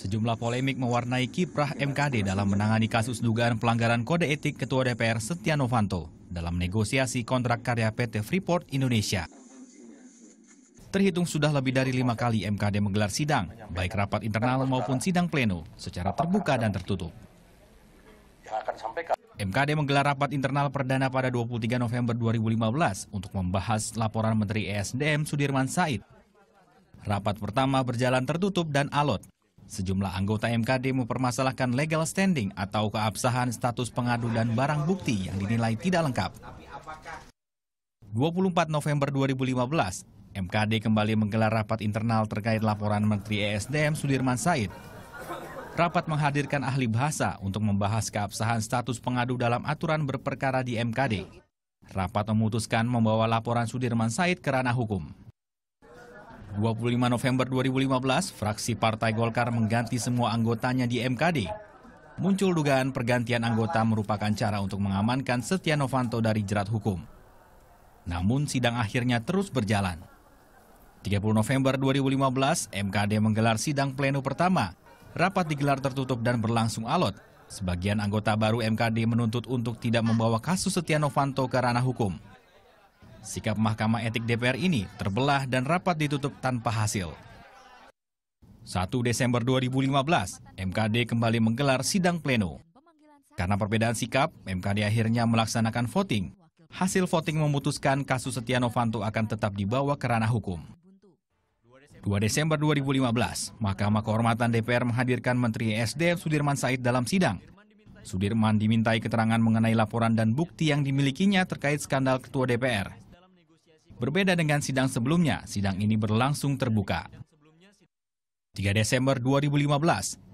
Sejumlah polemik mewarnai kiprah MKD dalam menangani kasus dugaan pelanggaran kode etik Ketua DPR Setia Novanto dalam negosiasi kontrak karya PT Freeport Indonesia. Terhitung sudah lebih dari lima kali MKD menggelar sidang, baik rapat internal maupun sidang pleno, secara terbuka dan tertutup. MKD menggelar rapat internal perdana pada 23 November 2015 untuk membahas laporan Menteri ESDM Sudirman Said. Rapat pertama berjalan tertutup dan alot, Sejumlah anggota MKD mempermasalahkan legal standing atau keabsahan status pengadu dan barang bukti yang dinilai tidak lengkap. 24 November 2015, MKD kembali menggelar rapat internal terkait laporan Menteri ESDM Sudirman Said. Rapat menghadirkan ahli bahasa untuk membahas keabsahan status pengadu dalam aturan berperkara di MKD. Rapat memutuskan membawa laporan Sudirman Said ke ranah hukum. 25 November 2015, fraksi Partai Golkar mengganti semua anggotanya di MKD. Muncul dugaan pergantian anggota merupakan cara untuk mengamankan Setia Novanto dari jerat hukum. Namun sidang akhirnya terus berjalan. 30 November 2015, MKD menggelar sidang pleno pertama. Rapat digelar tertutup dan berlangsung alot. Sebagian anggota baru MKD menuntut untuk tidak membawa kasus Setia Novanto ke ranah hukum. Sikap Mahkamah Etik DPR ini terbelah dan rapat ditutup tanpa hasil. 1 Desember 2015, MKD kembali menggelar sidang pleno. Karena perbedaan sikap, MKD akhirnya melaksanakan voting. Hasil voting memutuskan kasus Setia Novanto akan tetap dibawa ke ranah hukum. 2 Desember 2015, Mahkamah Kehormatan DPR menghadirkan Menteri e SDM Sudirman Said dalam sidang. Sudirman dimintai keterangan mengenai laporan dan bukti yang dimilikinya terkait skandal Ketua DPR Berbeda dengan sidang sebelumnya, sidang ini berlangsung terbuka. 3 Desember 2015,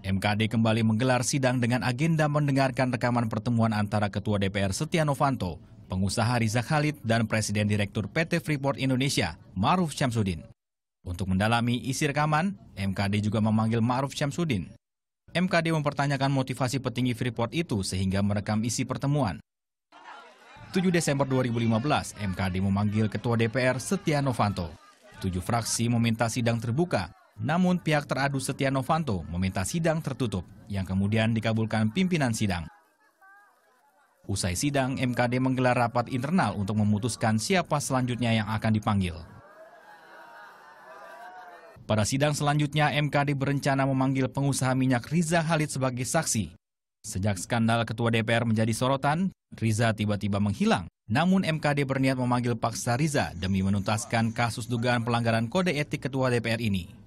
MKD kembali menggelar sidang dengan agenda mendengarkan rekaman pertemuan antara Ketua DPR Setia Novanto, pengusaha Riza Khalid, dan Presiden Direktur PT Freeport Indonesia, Maruf Syamsuddin. Untuk mendalami isi rekaman, MKD juga memanggil Maruf Syamsuddin. MKD mempertanyakan motivasi petinggi Freeport itu sehingga merekam isi pertemuan. 7 Desember 2015, MKD memanggil Ketua DPR Setia Novanto. Tujuh fraksi meminta sidang terbuka, namun pihak teradu Setia Novanto meminta sidang tertutup, yang kemudian dikabulkan pimpinan sidang. Usai sidang, MKD menggelar rapat internal untuk memutuskan siapa selanjutnya yang akan dipanggil. Pada sidang selanjutnya, MKD berencana memanggil pengusaha minyak Riza Halid sebagai saksi. Sejak skandal Ketua DPR menjadi sorotan, Riza tiba-tiba menghilang. Namun MKD berniat memanggil paksa Riza demi menuntaskan kasus dugaan pelanggaran kode etik Ketua DPR ini.